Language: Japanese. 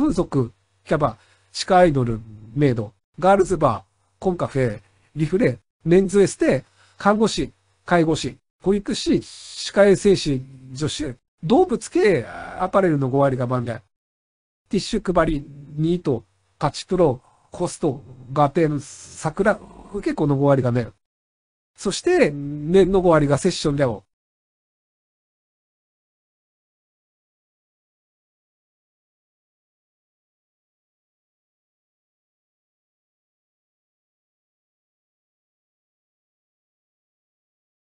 風俗、キャバ、地下アイドル、メイド、ガールズバー、コンカフェ、リフレ、メンズエステ、看護師、介護士、保育士、歯科衛生士、助手、動物系、アパレルの5割が万来。ティッシュ配り、ニート、パチプロ、コスト、ガテン、桜、受け子の5割がメそして、年の5割がセッションだよ。